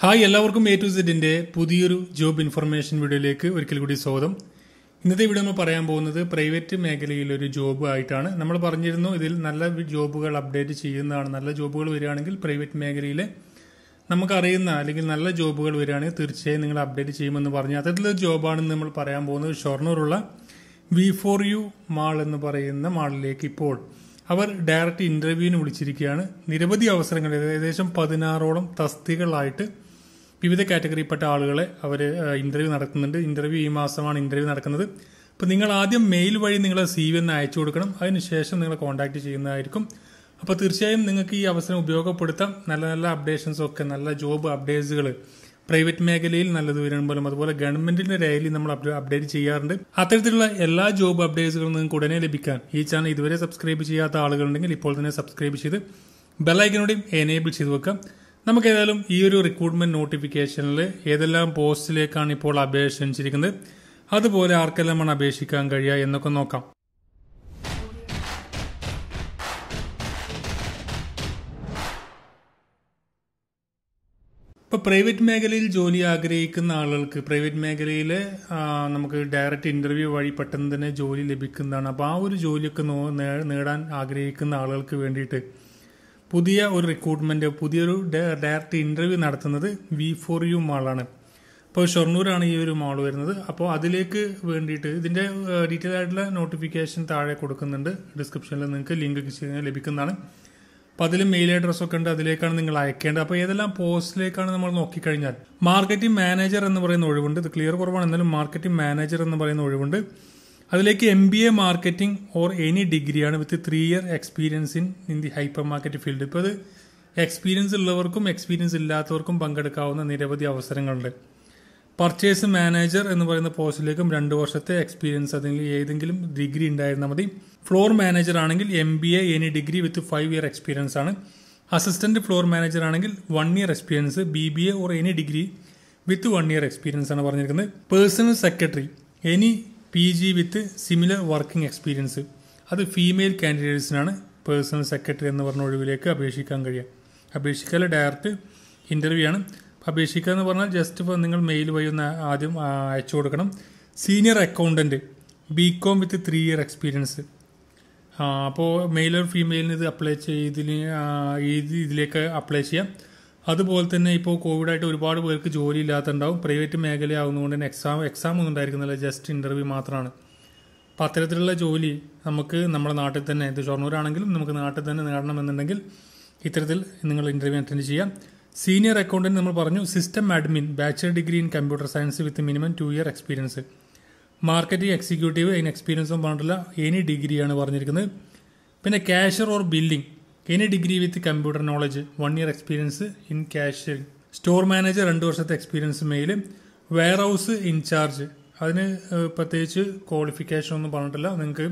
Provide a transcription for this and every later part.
hi എല്ലാവർക്കും A to സെഡിന്റെ പുതിയൊരു job information വീഡിയോയിലേക്ക് ഒരിക്കൽ കൂടി സ്വാഗതം ഇന്നത്തെ വീഡിയോ നമ്മൾ പറയാൻ പോകുന്നത് പ്രൈവറ്റ് മേഖലയിലൊരു ജോബ് ആയിട്ടാണ് നമ്മൾ പറഞ്ഞിരുന്നു ഇതിൽ നല്ല ജോബുകൾ അപ്ഡേറ്റ് ചെയ്യുന്നതാണ് നല്ല ജോബുകൾ വരികയാണെങ്കിൽ പ്രൈവറ്റ് മേഖലയിൽ നമുക്കറിയുന്ന അല്ലെങ്കിൽ നല്ല ജോബുകൾ വരികയാണെങ്കിൽ തീർച്ചയായും നിങ്ങൾ അപ്ഡേറ്റ് ചെയ്യുമെന്ന് പറഞ്ഞു അത്തരത്തിലൊരു ജോബാണെന്ന് നമ്മൾ പറയാൻ പോകുന്നത് ഷൊർണൂറുള്ള വി ഫോർ യു മാൾ എന്ന് പറയുന്ന മാളിലേക്ക് ഇപ്പോൾ അവർ ഡയറക്റ്റ് ഇൻ്റർവ്യൂവിന് വിളിച്ചിരിക്കുകയാണ് നിരവധി അവസരങ്ങൾ ഏകദേശം പതിനാറോളം തസ്തികളായിട്ട് വിവിധ കാറ്റഗറിയിൽപ്പെട്ട ആളുകളെ അവർ ഇൻ്റർവ്യൂ നടത്തുന്നുണ്ട് ഇൻ്റർവ്യൂ ഈ മാസമാണ് ഇൻ്റർവ്യൂ നടക്കുന്നത് അപ്പോൾ നിങ്ങൾ ആദ്യം മെയിൽ വഴി നിങ്ങളെ സി വി എന്ന് അയച്ചു കൊടുക്കണം അതിനുശേഷം നിങ്ങളെ കോൺടാക്ട് ചെയ്യുന്നതായിരിക്കും അപ്പോൾ തീർച്ചയായും നിങ്ങൾക്ക് ഈ അവസരം ഉപയോഗപ്പെടുത്താം നല്ല നല്ല അപ്ഡേഷൻസ് ഒക്കെ നല്ല ജോബ് അപ്ഡേറ്റ്സുകൾ പ്രൈവറ്റ് മേഖലയിൽ നല്ലത് വരുമ്പോഴും അതുപോലെ ഗവൺമെന്റിന്റെ രേഖയിൽ നമ്മൾ അപ്ഡേറ്റ് ചെയ്യാറുണ്ട് അത്തരത്തിലുള്ള എല്ലാ ജോബ് അപ്ഡേറ്റ്സുകളും നിങ്ങൾക്ക് ഉടനെ ലഭിക്കാൻ ഈ ചാനൽ ഇതുവരെ സബ്സ്ക്രൈബ് ചെയ്യാത്ത ആളുകളുണ്ടെങ്കിൽ ഇപ്പോൾ തന്നെ സബ്സ്ക്രൈബ് ചെയ്ത് ബെല്ലൈക്കനോടെയും എനേബിൾ ചെയ്ത് വെക്കാം നമുക്ക് ഏതായാലും ഈ ഒരു റിക്രൂട്ട്മെന്റ് നോട്ടിഫിക്കേഷനിൽ ഏതെല്ലാം പോസ്റ്റിലേക്കാണ് ഇപ്പോൾ അപേക്ഷിച്ചിരിക്കുന്നത് അതുപോലെ ആർക്കെല്ലാമാണ് അപേക്ഷിക്കാൻ കഴിയുക എന്നൊക്കെ നോക്കാം ഇപ്പൊ പ്രൈവറ്റ് മേഖലയിൽ ജോലി ആഗ്രഹിക്കുന്ന ആളുകൾക്ക് പ്രൈവറ്റ് മേഖലയിൽ നമുക്ക് ഡയറക്റ്റ് ഇൻ്റർവ്യൂ വഴി പെട്ടെന്ന് തന്നെ ജോലി ലഭിക്കുന്നതാണ് അപ്പോൾ ആ ഒരു ജോലിയൊക്കെ നേടാൻ ആഗ്രഹിക്കുന്ന ആളുകൾക്ക് വേണ്ടിയിട്ട് പുതിയ ഒരു റിക്രൂട്ട്മെൻറ്റ് പുതിയൊരു ഡയറക്റ്റ് ഇൻ്റർവ്യൂ നടത്തുന്നത് വി ഫോർ യു മാളാണ് അപ്പോൾ ഷൊർണൂരാണ് ഈ ഒരു മാൾ വരുന്നത് അപ്പോൾ അതിലേക്ക് വേണ്ടിയിട്ട് ഇതിൻ്റെ ഡീറ്റെയിൽ ആയിട്ടുള്ള നോട്ടിഫിക്കേഷൻ താഴെ കൊടുക്കുന്നുണ്ട് ഡിസ്ക്രിപ്ഷനിൽ നിങ്ങൾക്ക് ലിങ്ക് ലഭിക്കുന്നതാണ് അപ്പോൾ അതിൽ മെയിൽ അഡ്രസ് ഒക്കെ ഉണ്ട് അതിലേക്കാണ് നിങ്ങൾ അയക്കേണ്ടത് അപ്പോൾ ഏതെല്ലാം പോസ്റ്റിലേക്കാണ് നമ്മൾ നോക്കിക്കഴിഞ്ഞാൽ മാർക്കറ്റിംഗ് മാനേജർ എന്ന് പറയുന്ന ഒഴിവുണ്ട് ഇത് ക്ലിയർ കുറവാണ് എന്നാലും മാർക്കറ്റിംഗ് മാനേജർ എന്ന് പറയുന്ന ഒഴിവുണ്ട് അതിലേക്ക് M B A marketing or any ഡിഗ്രിയാണ് with three year experience in in the hyper market field ഇപ്പോൾ അത് എക്സ്പീരിയൻസ് ഉള്ളവർക്കും എക്സ്പീരിയൻസ് ഇല്ലാത്തവർക്കും പങ്കെടുക്കാവുന്ന നിരവധി അവസരങ്ങളുണ്ട് പർച്ചേസ് മാനേജർ എന്ന് പറയുന്ന പോസ്റ്റിലേക്കും രണ്ട് വർഷത്തെ എക്സ്പീരിയൻസ് അല്ലെങ്കിൽ ഏതെങ്കിലും ഡിഗ്രി ഉണ്ടായിരുന്നാൽ മതി ഫ്ലോർ മാനേജർ ആണെങ്കിൽ M B A any degree with five year experience ആണ് അസിസ്റ്റന്റ് ഫ്ലോർ മാനേജർ ആണെങ്കിൽ one year experience B B A or any degree with one year experience ആണ് പറഞ്ഞിരിക്കുന്നത് personal secretary any P G with similar working experience അത് female കാൻഡിഡേറ്റ്സിനാണ് personal secretary എന്ന് പറഞ്ഞ ഒഴിവിലേക്ക് അപേക്ഷിക്കാൻ കഴിയുക അപേക്ഷിക്കാൻ ഡയറക്റ്റ് ഇൻ്റർവ്യൂ ആണ് അപേക്ഷിക്കുക എന്ന് പറഞ്ഞാൽ ജസ്റ്റ് ഇപ്പോൾ നിങ്ങൾ മെയിൽ വഴി ഒന്ന് ആദ്യം അയച്ചു കൊടുക്കണം senior accountant B com with three year experience അപ്പോൾ മെയിൽ ഓർ ഫീമെയിലിന് ഇത് അപ്ലൈ ചെയ്തതിന് ഇതിലേക്ക് അപ്ലൈ ചെയ്യാം അതുപോലെ തന്നെ ഇപ്പോൾ കോവിഡായിട്ട് ഒരുപാട് പേർക്ക് ജോലി ഇല്ലാത്തുണ്ടാവും പ്രൈവറ്റ് മേഖലയാവുന്നതുകൊണ്ട് തന്നെ എക്സാം എക്സാം ഒന്നും ഉണ്ടായിരിക്കുന്നില്ല ജസ്റ്റ് ഇൻ്റർവ്യൂ മാത്രമാണ് അപ്പോൾ അത്തരത്തിലുള്ള ജോലി നമുക്ക് നമ്മുടെ നാട്ടിൽ തന്നെ ഇത് ഷൊർണൂരാണെങ്കിലും നമുക്ക് നാട്ടിൽ തന്നെ നേടണമെന്നുണ്ടെങ്കിൽ ഇത്തരത്തിൽ നിങ്ങൾ ഇൻ്റർവ്യൂ അറ്റൻഡ് ചെയ്യാം സീനിയർ അക്കൗണ്ടൻറ്റ് നമ്മൾ പറഞ്ഞു system admin bachelor degree in computer science with minimum two year experience marketing executive അതിന് എക്സ്പീരിയൻസും പറഞ്ഞിട്ടില്ല എനി ഡിഗ്രിയാണ് പറഞ്ഞിരിക്കുന്നത് പിന്നെ cashier or billing any degree with computer knowledge one year experience in cash store manager രണ്ട് വർഷത്തെ experience male warehouse in charge അതിന് പ്രത്യേകിച്ച് ക്വാളിഫിക്കേഷൻ ഒന്നും പറഞ്ഞിട്ടില്ല നിങ്ങൾക്ക്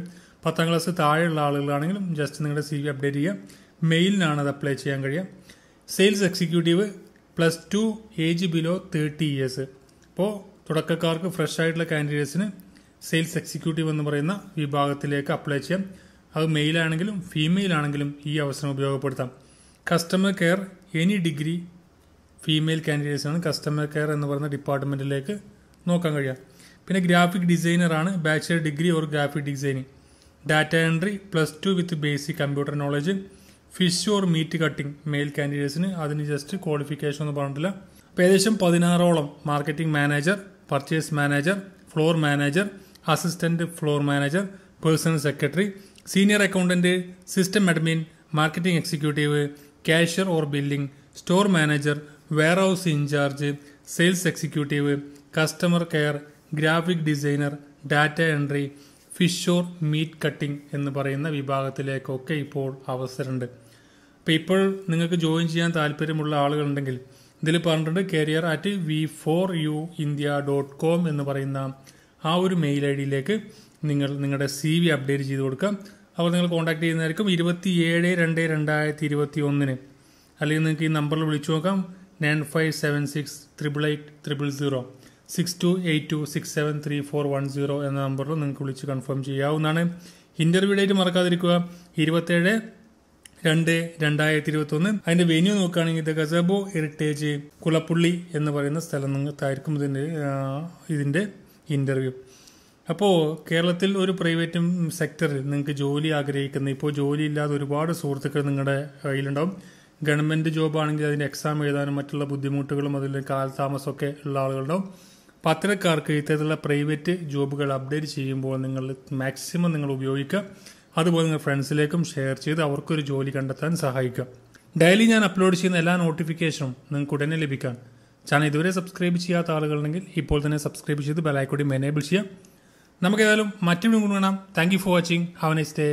പത്താം ക്ലാസ് താഴെയുള്ള ആളുകളാണെങ്കിലും ജസ്റ്റ് നിങ്ങളുടെ സി വി അപ്ഡേറ്റ് ചെയ്യുക മെയിലിനാണ് അത് അപ്ലൈ ചെയ്യാൻ കഴിയുക sales executive plus two age below thirty years അപ്പോൾ തുടക്കക്കാർക്ക് ഫ്രഷ് ആയിട്ടുള്ള കാൻഡിഡേറ്റ്സിന് സെയിൽസ് എക്സിക്യൂട്ടീവ് എന്ന് പറയുന്ന വിഭാഗത്തിലേക്ക് അപ്ലൈ ചെയ്യാം അത് മെയിലാണെങ്കിലും ഫീമെയിൽ ആണെങ്കിലും ഈ അവസരം ഉപയോഗപ്പെടുത്താം customer care any degree female കാൻഡിഡേറ്റ്സാണ് കസ്റ്റമർ കെയർ എന്ന് പറയുന്ന ഡിപ്പാർട്ട്മെൻറ്റിലേക്ക് നോക്കാൻ കഴിയുക പിന്നെ ഗ്രാഫിക് ഡിസൈനറാണ് bachelor degree or graphic designing data entry plus two with basic computer knowledge fish or meat cutting male കാൻഡിഡേറ്റ്സിന് അതിന് ജസ്റ്റ് ക്വാളിഫിക്കേഷൻ ഒന്നും പറഞ്ഞിട്ടില്ല അപ്പോൾ ഏകദേശം പതിനാറോളം marketing manager purchase manager floor manager assistant floor manager personal secretary senior accountant system admin marketing executive cashier or billing store manager warehouse in charge sales executive customer care graphic designer data entry fish meat cutting എന്ന് പറയുന്ന വിഭാഗത്തിലേക്കൊക്കെ ഇപ്പോൾ അവസരമുണ്ട് അപ്പോൾ ഇപ്പോൾ നിങ്ങൾക്ക് join ചെയ്യാൻ താല്പര്യമുള്ള ആളുകളുണ്ടെങ്കിൽ ഇതിൽ പറഞ്ഞിട്ടുണ്ട് career at V for U India dot com എന്ന് പറയുന്ന ആ ഒരു മെയിൽ ഐ ഡിയിലേക്ക് നിങ്ങൾ നിങ്ങളുടെ സി വി അപ്ഡേറ്റ് ചെയ്ത് കൊടുക്കുക അപ്പോൾ നിങ്ങൾ കോൺടാക്ട് ചെയ്യുന്നതായിരിക്കും ഇരുപത്തി ഏഴ് രണ്ട് രണ്ടായിരത്തി ഇരുപത്തി ഒന്നിന് അല്ലെങ്കിൽ നിങ്ങൾക്ക് ഈ നമ്പറിൽ വിളിച്ചു നോക്കാം nine five seven six triple eight triple zero six two eight two six seven three four one zero എന്ന നമ്പറിൽ നിങ്ങൾക്ക് വിളിച്ച് കൺഫേം ചെയ്യാവുന്നതാണ് ഇൻ്റർവ്യൂ ഡേറ്റ് മറക്കാതിരിക്കുക ഇരുപത്തേഴ് രണ്ട് രണ്ടായിരത്തി ഇരുപത്തി ഒന്ന് അതിന്റെ വെന്യൂ നോക്കുകയാണെങ്കിൽ ഇത് ഗസബോ ഹെറിറ്റേജ് കുളപ്പുള്ളി എന്ന് പറയുന്ന സ്ഥലം സ്ഥലത്തായിരിക്കും ഇതിന്റെ ഇതിന്റെ ഇന്റർവ്യൂ അപ്പോ കേരളത്തിൽ ഒരു പ്രൈവറ്റ് സെക്ടറിൽ നിങ്ങൾക്ക് ജോലി ആഗ്രഹിക്കുന്ന ഇപ്പോൾ ജോലി ഇല്ലാതെ ഒരുപാട് സുഹൃത്തുക്കൾ നിങ്ങളുടെ കയ്യിലുണ്ടാവും ജോബ് ആണെങ്കിൽ അതിൻ്റെ എക്സാം എഴുതാനും മറ്റുള്ള ബുദ്ധിമുട്ടുകളും അതിൽ ഒക്കെ ഉള്ള ആളുകളുണ്ടാവും പത്രക്കാർക്ക് ഇത്തരത്തിലുള്ള പ്രൈവറ്റ് ജോബുകൾ അപ്ഡേറ്റ് ചെയ്യുമ്പോൾ നിങ്ങൾ മാക്സിമം നിങ്ങൾ ഉപയോഗിക്കുക അതുപോലെ നിങ്ങൾ ഫ്രണ്ട്സിലേക്കും ഷെയർ ചെയ്ത് അവർക്കൊരു ജോലി കണ്ടെത്താൻ സഹായിക്കുക ഡെയിലി ഞാൻ അപ്ലോഡ് ചെയ്യുന്ന എല്ലാ നോട്ടിഫിക്കേഷനും നിങ്ങൾക്ക് ഉടനെ ലഭിക്കാൻ ചാനൽ ഇതുവരെ സബ്സ്ക്രൈബ് ചെയ്യാത്ത ആളുകളുണ്ടെങ്കിൽ ഇപ്പോൾ തന്നെ സബ്സ്ക്രൈബ് ചെയ്ത് ബെലൈക്കോടി എനേബിൾ ചെയ്യാം നമുക്ക് ഏതായാലും മറ്റൊരു കാണാം thank you for watching have nice day